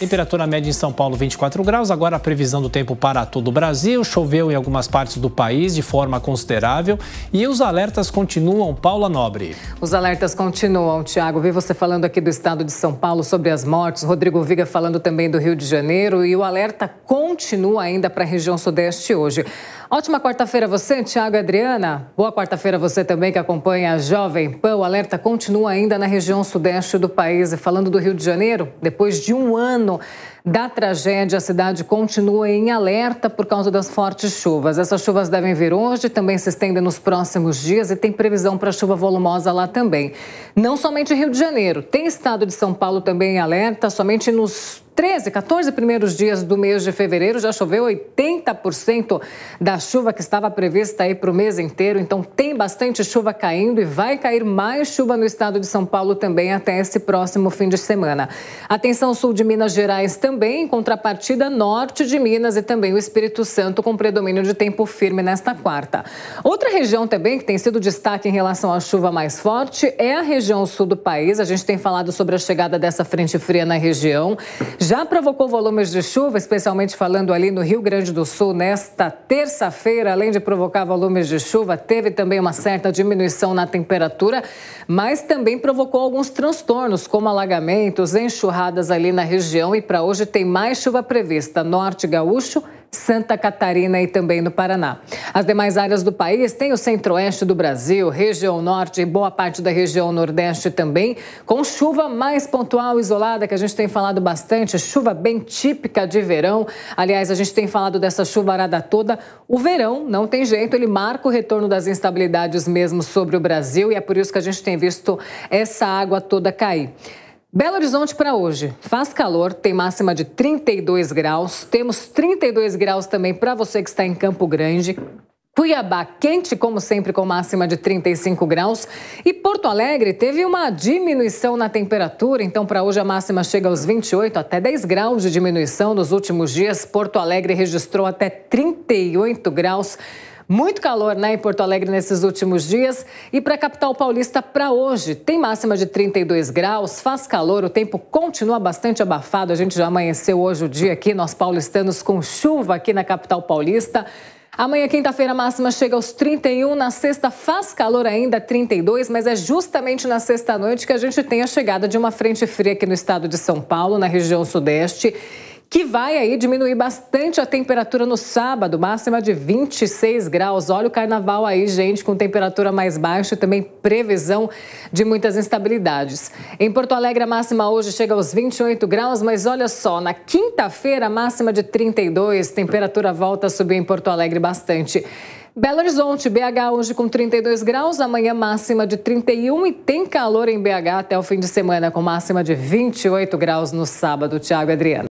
Temperatura média em São Paulo 24 graus. Agora a previsão do tempo para todo o Brasil. Choveu em algumas partes do país de forma considerável e os alertas continuam. Paula Nobre. Os alertas continuam, Tiago. Vi você falando aqui do estado de São Paulo sobre as mortes. Rodrigo Viga falando também do Rio de Janeiro e o alerta continua ainda para a região sudeste hoje. Ótima quarta-feira você, Tiago e Adriana. Boa quarta-feira você também que acompanha a Jovem Pan. O alerta continua ainda na região sudeste do país. E falando do Rio de Janeiro, depois de um ano ano da tragédia, a cidade continua em alerta por causa das fortes chuvas. Essas chuvas devem vir hoje, também se estendem nos próximos dias e tem previsão para chuva volumosa lá também. Não somente Rio de Janeiro, tem estado de São Paulo também em alerta, somente nos 13, 14 primeiros dias do mês de fevereiro já choveu 80% da chuva que estava prevista aí para o mês inteiro. Então tem bastante chuva caindo e vai cair mais chuva no estado de São Paulo também até esse próximo fim de semana. Atenção sul de Minas Gerais também, em contrapartida norte de Minas e também o Espírito Santo com predomínio de tempo firme nesta quarta. Outra região também que tem sido destaque em relação à chuva mais forte é a região sul do país. A gente tem falado sobre a chegada dessa frente fria na região já provocou volumes de chuva, especialmente falando ali no Rio Grande do Sul nesta terça-feira. Além de provocar volumes de chuva, teve também uma certa diminuição na temperatura, mas também provocou alguns transtornos, como alagamentos, enxurradas ali na região. E para hoje tem mais chuva prevista: norte gaúcho Santa Catarina e também no Paraná. As demais áreas do país têm o centro-oeste do Brasil, região norte e boa parte da região nordeste também, com chuva mais pontual, isolada, que a gente tem falado bastante, chuva bem típica de verão. Aliás, a gente tem falado dessa chuvarada toda. O verão não tem jeito, ele marca o retorno das instabilidades mesmo sobre o Brasil e é por isso que a gente tem visto essa água toda cair. Belo Horizonte para hoje. Faz calor, tem máxima de 32 graus. Temos 32 graus também para você que está em Campo Grande. Cuiabá quente, como sempre, com máxima de 35 graus. E Porto Alegre teve uma diminuição na temperatura, então para hoje a máxima chega aos 28, até 10 graus de diminuição. Nos últimos dias, Porto Alegre registrou até 38 graus. Muito calor, né, em Porto Alegre nesses últimos dias. E para a capital paulista, para hoje, tem máxima de 32 graus, faz calor, o tempo continua bastante abafado. A gente já amanheceu hoje o dia aqui, nós paulistanos com chuva aqui na capital paulista. Amanhã, quinta-feira, máxima chega aos 31. Na sexta, faz calor ainda, 32, mas é justamente na sexta-noite que a gente tem a chegada de uma frente fria aqui no estado de São Paulo, na região sudeste que vai aí diminuir bastante a temperatura no sábado, máxima de 26 graus. Olha o carnaval aí, gente, com temperatura mais baixa e também previsão de muitas instabilidades. Em Porto Alegre, a máxima hoje chega aos 28 graus, mas olha só, na quinta-feira, máxima de 32, temperatura volta a subir em Porto Alegre bastante. Belo Horizonte, BH hoje com 32 graus, amanhã máxima de 31 e tem calor em BH até o fim de semana, com máxima de 28 graus no sábado. Tiago Adriano.